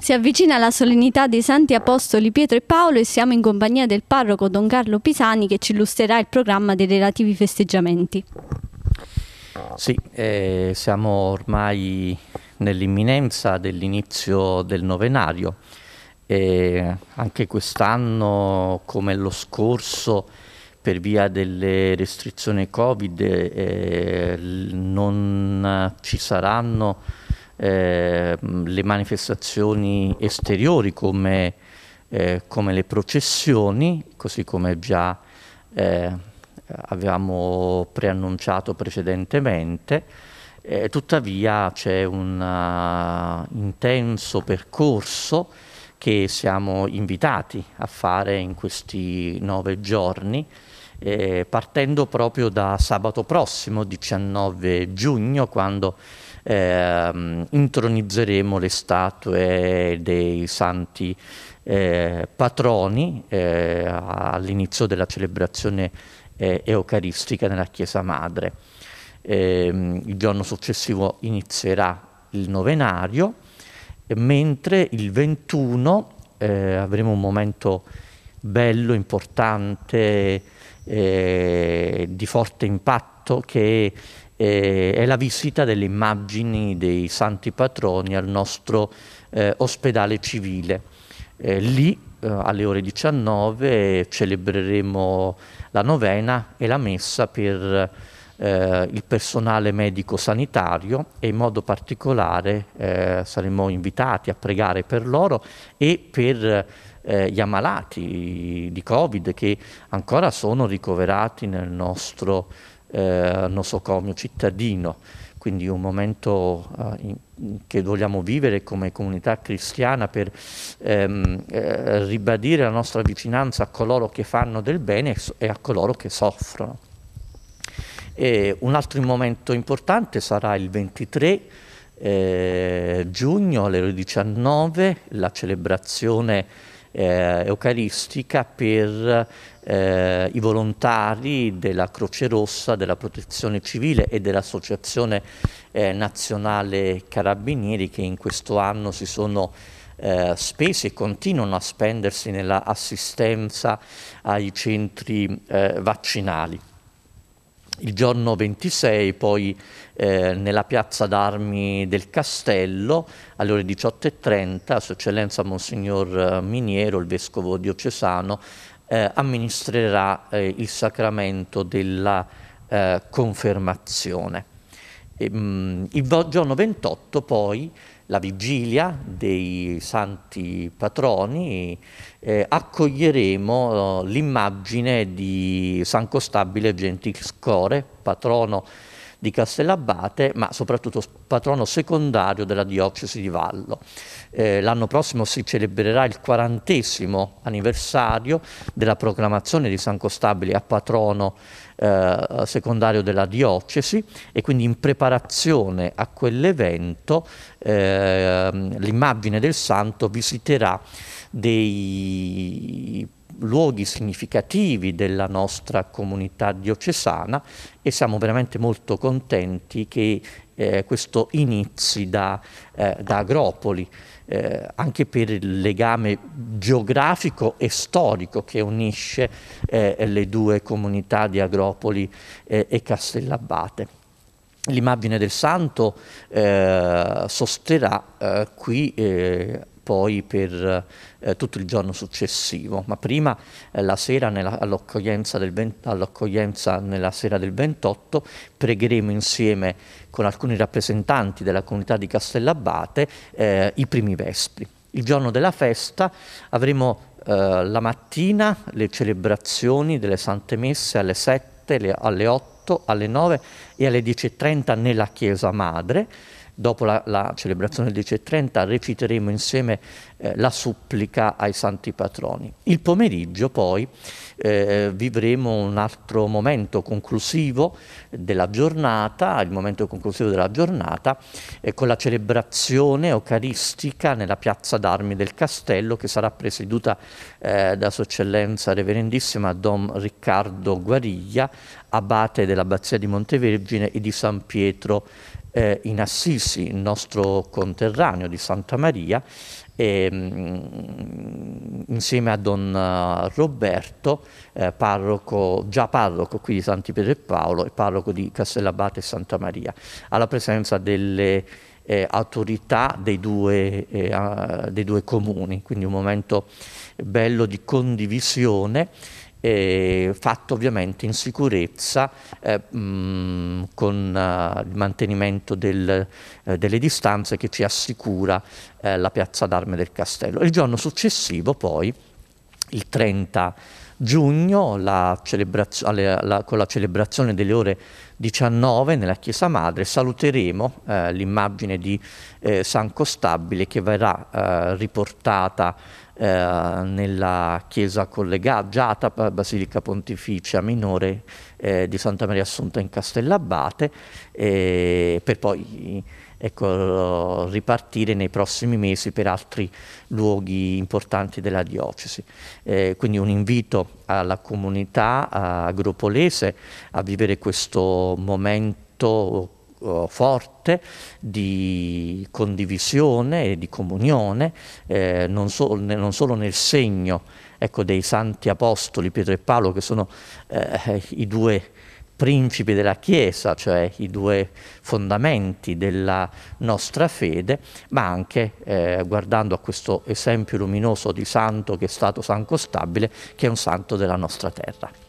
Si avvicina la solennità dei Santi Apostoli Pietro e Paolo e siamo in compagnia del parroco Don Carlo Pisani che ci illustrerà il programma dei relativi festeggiamenti. Sì, eh, siamo ormai nell'imminenza dell'inizio del novenario e anche quest'anno come lo scorso per via delle restrizioni Covid eh, non ci saranno Ehm, le manifestazioni esteriori come, eh, come, le processioni, così come già eh, avevamo preannunciato precedentemente. Eh, tuttavia c'è un eh, intenso percorso che siamo invitati a fare in questi nove giorni, eh, partendo proprio da sabato prossimo, 19 giugno, quando eh, intronizzeremo le statue dei santi eh, patroni eh, all'inizio della celebrazione eh, eucaristica nella Chiesa Madre. Ehm, il giorno successivo inizierà il novenario, mentre il 21 eh, avremo un momento bello, importante, eh, di forte impatto che eh, è la visita delle immagini dei santi patroni al nostro eh, ospedale civile. Eh, lì eh, alle ore 19 celebreremo la novena e la messa per eh, il personale medico sanitario e in modo particolare eh, saremo invitati a pregare per loro e per gli ammalati di Covid che ancora sono ricoverati nel nostro ospedale eh, nosocomio cittadino, quindi un momento eh, in, che vogliamo vivere come comunità cristiana per ehm, eh, ribadire la nostra vicinanza a coloro che fanno del bene e a coloro che soffrono. E un altro momento importante sarà il 23 eh, giugno alle ore 19, la celebrazione eh, eucaristica per eh, i volontari della Croce Rossa, della Protezione Civile e dell'Associazione eh, Nazionale Carabinieri che in questo anno si sono eh, spesi e continuano a spendersi nell'assistenza ai centri eh, vaccinali. Il giorno 26 poi eh, nella piazza d'armi del Castello alle ore 18.30 Sua Eccellenza Monsignor eh, Miniero, il Vescovo diocesano, eh, amministrerà eh, il sacramento della eh, confermazione. E, mh, mm, il giorno 28 poi la vigilia dei santi patroni eh, accoglieremo eh, l'immagine di San Costabile Gentilscore, patrono di Castellabate, ma soprattutto patrono secondario della diocesi di Vallo. Eh, l'anno prossimo si celebrerà il quarantesimo anniversario della proclamazione di San Costabile a patrono eh, secondario della diocesi e quindi in preparazione a quell'evento eh, l'immagine del santo visiterà dei luoghi significativi della nostra comunità diocesana e siamo veramente molto contenti che eh, questo inizi da, eh, da Agropoli, eh, anche per il legame geografico e storico che unisce eh, le due comunità di Agropoli eh, e Castellabate. L'immagine del santo eh, sosterrà qui poi per eh, tutto il giorno successivo, ma prima eh, la sera all'accoglienza, all nella sera del 28 pregheremo insieme con alcuni rappresentanti della comunità di Castellabate eh, i primi vespri. Il giorno della festa avremo eh, la mattina le celebrazioni delle Sante Messe alle 7, alle 8, alle 9 e alle 10.30 nella Chiesa Madre, dopo la, la celebrazione del 10.30 reciteremo insieme eh, la supplica ai santi patroni. Il pomeriggio poi eh, vivremo un altro momento conclusivo della giornata, il momento conclusivo della giornata eh, con la celebrazione eucaristica nella piazza d'armi del castello che sarà presieduta eh, da Sua Eccellenza Reverendissima Don Riccardo Guariglia, abate dell'Abbazia di Montevergine e di San Pietro eh, in Assisi, il nostro conterraneo di Santa Maria, e, ehm, mh, insieme a Don eh, Roberto, eh, parroco, già parroco qui di Santi Pietro e Paolo e parroco di Castellabate e Santa Maria, alla presenza delle eh, autorità dei due, eh, dei due comuni, quindi un momento bello di condivisione eh, fatto ovviamente in sicurezza eh, mh, mm, con eh, il mantenimento del, eh, delle distanze che ci assicura eh, la piazza d'arme del castello. Il giorno successivo poi, il 30 giugno, la la, la, con la celebrazione delle ore 19 nella Chiesa Madre saluteremo eh, l'immagine di San Costabile che verrà riportata eh, nella chiesa collegata, Basilica Pontificia Minore eh, di Santa Maria Assunta in Castellabate, eh, per poi ecco, ripartire nei prossimi mesi per altri luoghi importanti della diocesi. Eh, quindi un invito alla comunità agropolese a vivere questo momento eh, forte di condivisione e di comunione, eh, non, so, ne, non solo nel segno ecco, dei santi apostoli Pietro e Paolo, che sono eh, i due principi della Chiesa, cioè i due fondamenti della nostra fede, ma anche eh, guardando a questo esempio luminoso di santo che è stato San Costabile, che è un santo della nostra terra.